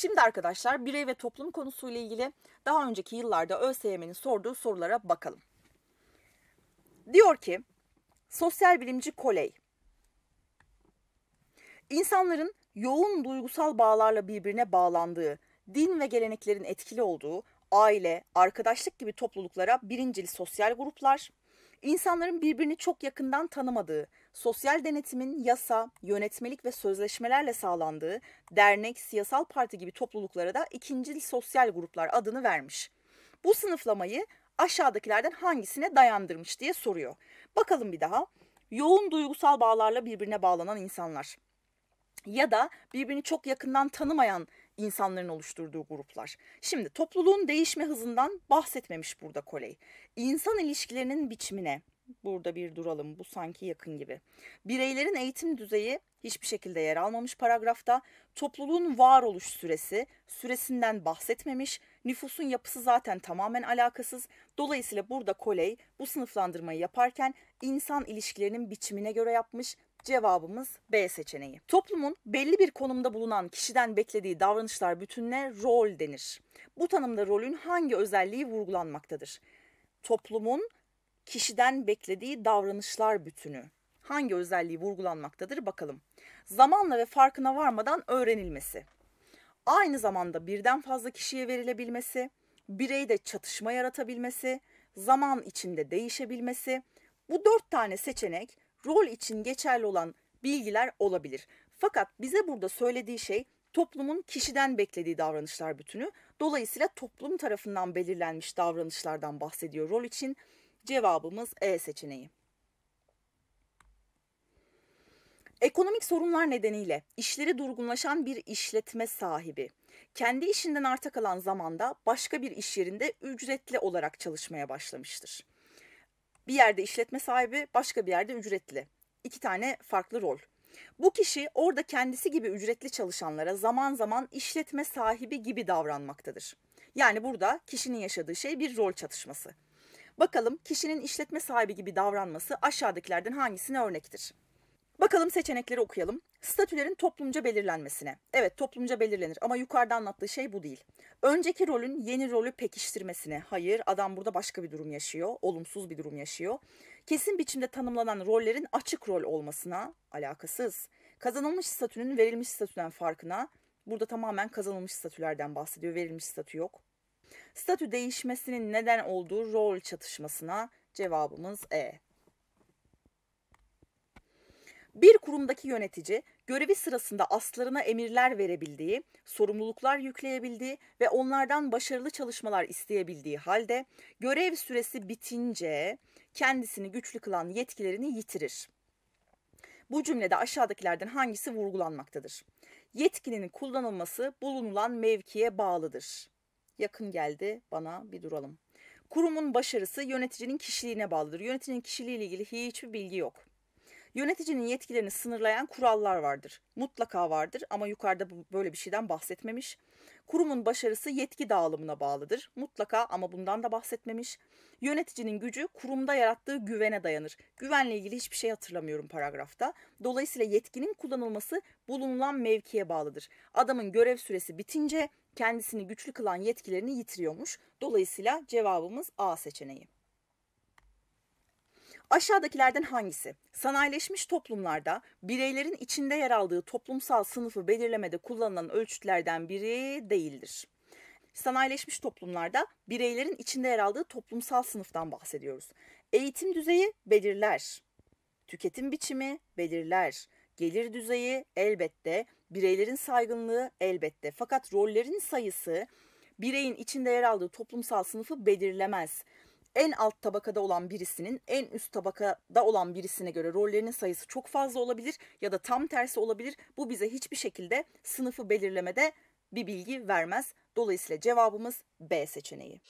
Şimdi arkadaşlar birey ve toplum konusuyla ilgili daha önceki yıllarda ÖSYM'nin sorduğu sorulara bakalım. Diyor ki sosyal bilimci Koley insanların yoğun duygusal bağlarla birbirine bağlandığı, din ve geleneklerin etkili olduğu aile, arkadaşlık gibi topluluklara birincil sosyal gruplar, İnsanların birbirini çok yakından tanımadığı, sosyal denetimin yasa, yönetmelik ve sözleşmelerle sağlandığı dernek, siyasal parti gibi topluluklara da ikinci sosyal gruplar adını vermiş. Bu sınıflamayı aşağıdakilerden hangisine dayandırmış diye soruyor. Bakalım bir daha. Yoğun duygusal bağlarla birbirine bağlanan insanlar ya da birbirini çok yakından tanımayan insanların oluşturduğu gruplar. Şimdi topluluğun değişme hızından bahsetmemiş burada Koley. İnsan ilişkilerinin biçimine burada bir duralım bu sanki yakın gibi. Bireylerin eğitim düzeyi hiçbir şekilde yer almamış paragrafta. Topluluğun varoluş süresi, süresinden bahsetmemiş. Nüfusun yapısı zaten tamamen alakasız. Dolayısıyla burada Koley bu sınıflandırmayı yaparken insan ilişkilerinin biçimine göre yapmış. Cevabımız B seçeneği. Toplumun belli bir konumda bulunan kişiden beklediği davranışlar bütününe rol denir. Bu tanımda rolün hangi özelliği vurgulanmaktadır? Toplumun kişiden beklediği davranışlar bütünü hangi özelliği vurgulanmaktadır bakalım. Zamanla ve farkına varmadan öğrenilmesi. Aynı zamanda birden fazla kişiye verilebilmesi, bireyde çatışma yaratabilmesi, zaman içinde değişebilmesi. Bu dört tane seçenek rol için geçerli olan bilgiler olabilir. Fakat bize burada söylediği şey toplumun kişiden beklediği davranışlar bütünü. Dolayısıyla toplum tarafından belirlenmiş davranışlardan bahsediyor rol için. Cevabımız E seçeneği. Ekonomik sorunlar nedeniyle işleri durgunlaşan bir işletme sahibi kendi işinden arta kalan zamanda başka bir iş yerinde ücretli olarak çalışmaya başlamıştır. Bir yerde işletme sahibi, başka bir yerde ücretli. İki tane farklı rol. Bu kişi orada kendisi gibi ücretli çalışanlara zaman zaman işletme sahibi gibi davranmaktadır. Yani burada kişinin yaşadığı şey bir rol çatışması. Bakalım kişinin işletme sahibi gibi davranması aşağıdakilerden hangisine örnektir? Bakalım seçenekleri okuyalım. Statülerin toplumca belirlenmesine. Evet toplumca belirlenir ama yukarıda anlattığı şey bu değil. Önceki rolün yeni rolü pekiştirmesine. Hayır adam burada başka bir durum yaşıyor. Olumsuz bir durum yaşıyor. Kesin biçimde tanımlanan rollerin açık rol olmasına alakasız. Kazanılmış statünün verilmiş statüden farkına. Burada tamamen kazanılmış statülerden bahsediyor. Verilmiş statü yok. Statü değişmesinin neden olduğu rol çatışmasına cevabımız E. Bir kurumdaki yönetici görevi sırasında aslarına emirler verebildiği, sorumluluklar yükleyebildiği ve onlardan başarılı çalışmalar isteyebildiği halde görev süresi bitince kendisini güçlü kılan yetkilerini yitirir. Bu cümlede aşağıdakilerden hangisi vurgulanmaktadır? Yetkinin kullanılması bulunulan mevkiye bağlıdır. Yakın geldi bana bir duralım. Kurumun başarısı yöneticinin kişiliğine bağlıdır. Yöneticinin kişiliğiyle ilgili hiçbir bilgi yok. Yöneticinin yetkilerini sınırlayan kurallar vardır. Mutlaka vardır ama yukarıda böyle bir şeyden bahsetmemiş. Kurumun başarısı yetki dağılımına bağlıdır. Mutlaka ama bundan da bahsetmemiş. Yöneticinin gücü kurumda yarattığı güvene dayanır. Güvenle ilgili hiçbir şey hatırlamıyorum paragrafta. Dolayısıyla yetkinin kullanılması bulunulan mevkiye bağlıdır. Adamın görev süresi bitince kendisini güçlü kılan yetkilerini yitiriyormuş. Dolayısıyla cevabımız A seçeneği. Aşağıdakilerden hangisi? Sanayileşmiş toplumlarda bireylerin içinde yer aldığı toplumsal sınıfı belirlemede kullanılan ölçütlerden biri değildir. Sanayileşmiş toplumlarda bireylerin içinde yer aldığı toplumsal sınıftan bahsediyoruz. Eğitim düzeyi belirler. Tüketim biçimi belirler. Gelir düzeyi elbette, bireylerin saygınlığı elbette. Fakat rollerin sayısı bireyin içinde yer aldığı toplumsal sınıfı belirlemez en alt tabakada olan birisinin en üst tabakada olan birisine göre rollerinin sayısı çok fazla olabilir ya da tam tersi olabilir. Bu bize hiçbir şekilde sınıfı belirlemede bir bilgi vermez. Dolayısıyla cevabımız B seçeneği.